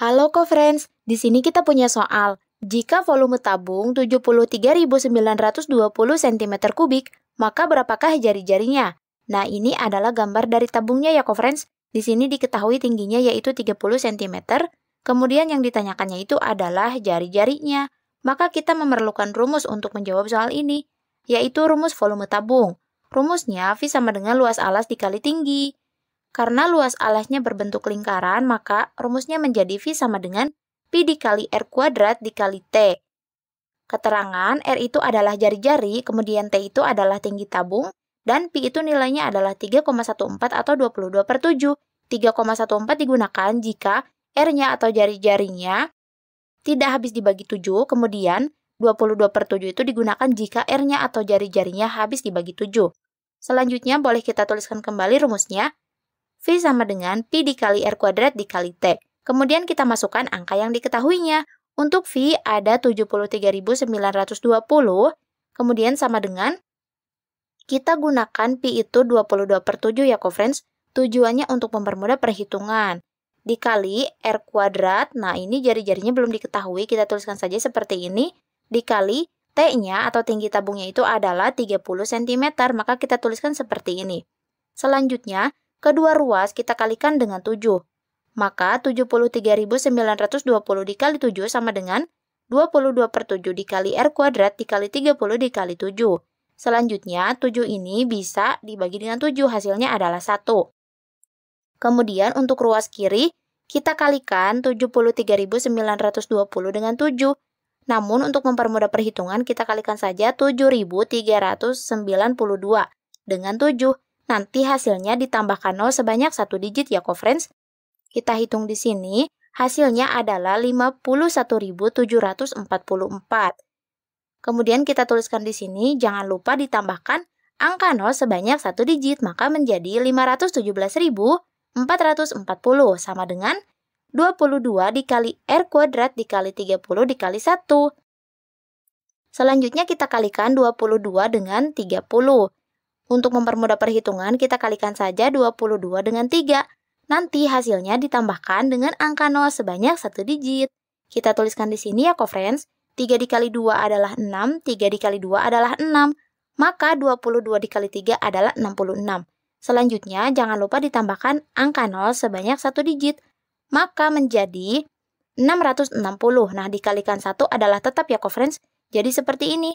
Halo co-friends, di sini kita punya soal. Jika volume tabung 73.920 cm3, maka berapakah jari-jarinya? Nah, ini adalah gambar dari tabungnya ya co-friends. Di sini diketahui tingginya yaitu 30 cm, kemudian yang ditanyakannya itu adalah jari-jarinya. Maka kita memerlukan rumus untuk menjawab soal ini, yaitu rumus volume tabung. Rumusnya V sama dengan luas alas dikali tinggi. Karena luas alasnya berbentuk lingkaran, maka rumusnya menjadi V sama dengan P dikali R kuadrat dikali T. Keterangan R itu adalah jari-jari, kemudian T itu adalah tinggi tabung, dan P itu nilainya adalah 3,14 atau 22 per 7. 3,14 digunakan jika R-nya atau jari-jarinya tidak habis dibagi 7, kemudian 22 per 7 itu digunakan jika R-nya atau jari-jarinya habis dibagi 7. Selanjutnya, boleh kita tuliskan kembali rumusnya. V sama dengan P dikali R kuadrat dikali T. Kemudian kita masukkan angka yang diketahuinya. Untuk V ada 73.920, kemudian sama dengan kita gunakan P itu 22 per 7 ya, co-friends. Tujuannya untuk mempermudah perhitungan. Dikali R kuadrat, nah ini jari-jarinya belum diketahui, kita tuliskan saja seperti ini. Dikali T-nya atau tinggi tabungnya itu adalah 30 cm, maka kita tuliskan seperti ini. Selanjutnya, Kedua ruas kita kalikan dengan 7. Maka 73.920 dikali 7 sama dengan 22 per 7 dikali R kuadrat dikali 30 dikali 7. Selanjutnya, 7 ini bisa dibagi dengan 7, hasilnya adalah 1. Kemudian untuk ruas kiri, kita kalikan 73.920 dengan 7. Namun untuk mempermudah perhitungan, kita kalikan saja 7.392 dengan 7 nanti hasilnya ditambahkan 0 sebanyak satu digit ya, co-friends. Kita hitung di sini, hasilnya adalah 51.744. Kemudian kita tuliskan di sini, jangan lupa ditambahkan angka 0 sebanyak satu digit, maka menjadi 517.440 sama dengan 22 dikali R kuadrat dikali 30 dikali 1. Selanjutnya kita kalikan 22 dengan 30. Untuk mempermudah perhitungan, kita kalikan saja 22 dengan 3. Nanti hasilnya ditambahkan dengan angka 0 sebanyak 1 digit. Kita tuliskan di sini ya, co-friends. 3 dikali 2 adalah 6, 3 dikali 2 adalah 6. Maka 22 dikali 3 adalah 66. Selanjutnya, jangan lupa ditambahkan angka 0 sebanyak 1 digit. Maka menjadi 660. Nah, dikalikan 1 adalah tetap ya, co-friends. Jadi seperti ini.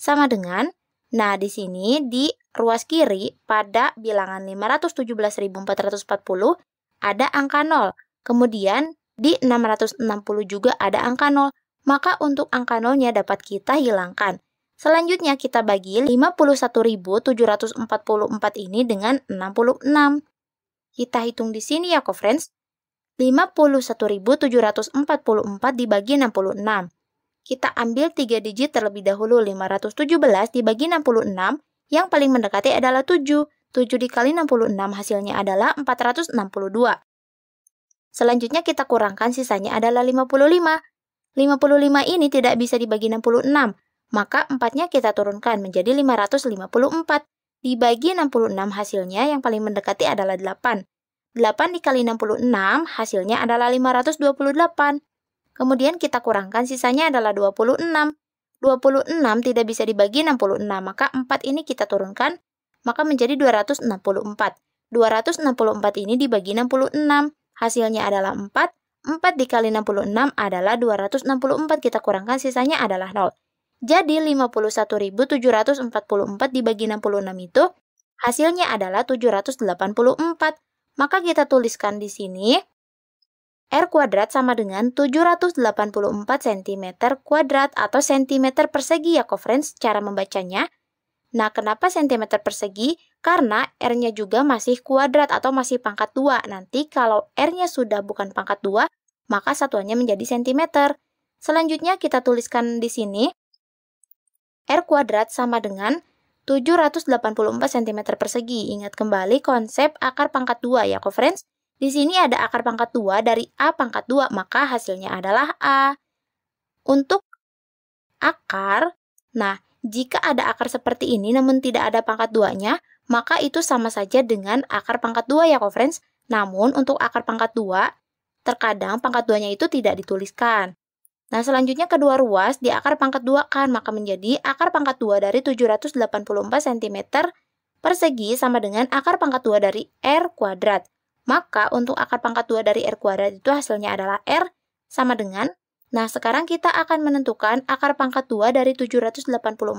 sama dengan Nah, di sini di ruas kiri pada bilangan 517.440 ada angka 0. Kemudian di 660 juga ada angka 0. Maka untuk angka 0-nya dapat kita hilangkan. Selanjutnya kita bagi 51.744 ini dengan 66. Kita hitung di sini ya, co-friends. 51.744 dibagi 66 kita ambil 3 digit terlebih dahulu 517 dibagi 66, yang paling mendekati adalah 7. 7 dikali 66 hasilnya adalah 462. Selanjutnya kita kurangkan sisanya adalah 55. 55 ini tidak bisa dibagi 66, maka 4-nya kita turunkan menjadi 554. Dibagi 66 hasilnya yang paling mendekati adalah 8. 8 dikali 66 hasilnya adalah 528. Kemudian kita kurangkan sisanya adalah 26. 26 tidak bisa dibagi 66, maka 4 ini kita turunkan, maka menjadi 264. 264 ini dibagi 66, hasilnya adalah 4. 4 dikali 66 adalah 264, kita kurangkan sisanya adalah 0. Jadi 51.744 dibagi 66 itu hasilnya adalah 784. Maka kita tuliskan di sini R kuadrat sama dengan 784 cm kuadrat atau cm persegi ya friends cara membacanya. Nah, kenapa cm persegi? Karena R-nya juga masih kuadrat atau masih pangkat 2. Nanti kalau R-nya sudah bukan pangkat 2, maka satuannya menjadi cm. Selanjutnya kita tuliskan di sini. R kuadrat sama dengan 784 cm persegi. Ingat kembali konsep akar pangkat 2 ya, friends di sini ada akar pangkat 2 dari A pangkat 2, maka hasilnya adalah A. Untuk akar, nah jika ada akar seperti ini namun tidak ada pangkat 2-nya, maka itu sama saja dengan akar pangkat 2 ya, friends. Namun untuk akar pangkat 2, terkadang pangkat 2-nya itu tidak dituliskan. Nah, selanjutnya kedua ruas di akar pangkat 2 kan, maka menjadi akar pangkat 2 dari 784 cm persegi sama dengan akar pangkat 2 dari R kuadrat. Maka untuk akar pangkat 2 dari R kuadrat itu hasilnya adalah R sama dengan Nah, sekarang kita akan menentukan akar pangkat 2 dari 784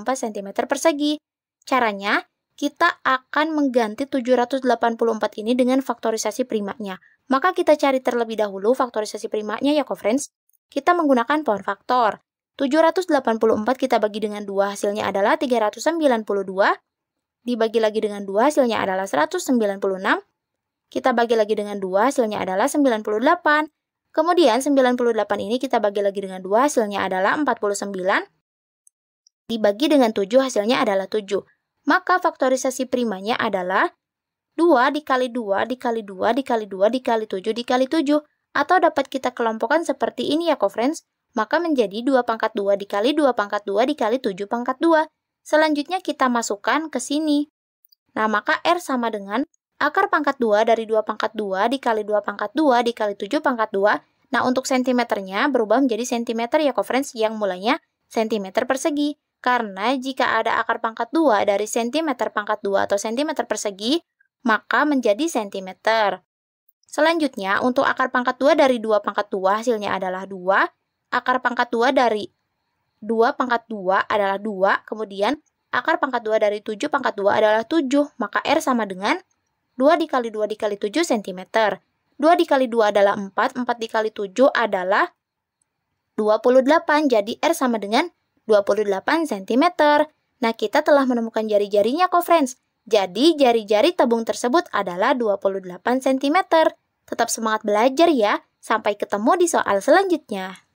cm persegi. Caranya, kita akan mengganti 784 ini dengan faktorisasi primanya. Maka kita cari terlebih dahulu faktorisasi primanya ya, friends. Kita menggunakan power faktor. 784 kita bagi dengan 2, hasilnya adalah 392. Dibagi lagi dengan 2, hasilnya adalah 196. Kita bagi lagi dengan 2, hasilnya adalah 98. Kemudian 98 ini kita bagi lagi dengan 2, hasilnya adalah 49. Dibagi dengan 7, hasilnya adalah 7. Maka faktorisasi primanya adalah 2 dikali 2 dikali 2 dikali 2 dikali 7 dikali 7. Atau dapat kita kelompokkan seperti ini ya, co-friends. Maka menjadi 2 pangkat 2 dikali 2 pangkat 2 dikali 7 pangkat 2. Selanjutnya kita masukkan ke sini. Nah, maka R sama dengan Akar pangkat 2 dari 2 pangkat 2 dikali 2 pangkat 2 dikali 7 pangkat 2. Nah, untuk sentimeternya berubah menjadi sentimeter ya, friends, yang mulanya sentimeter persegi. Karena jika ada akar pangkat 2 dari sentimeter pangkat 2 atau sentimeter persegi, maka menjadi sentimeter. Selanjutnya, untuk akar pangkat 2 dari 2 pangkat 2 hasilnya adalah 2. Akar pangkat 2 dari 2 pangkat 2 adalah 2. Kemudian, akar pangkat 2 dari 7 pangkat 2 adalah 7. Maka R sama dengan 2 dikali 2 dikali 7 cm. 2 dikali 2 adalah 4, 4 dikali 7 adalah 28, jadi R sama dengan 28 cm. Nah, kita telah menemukan jari-jarinya kok, friends. Jadi, jari-jari tabung tersebut adalah 28 cm. Tetap semangat belajar ya. Sampai ketemu di soal selanjutnya.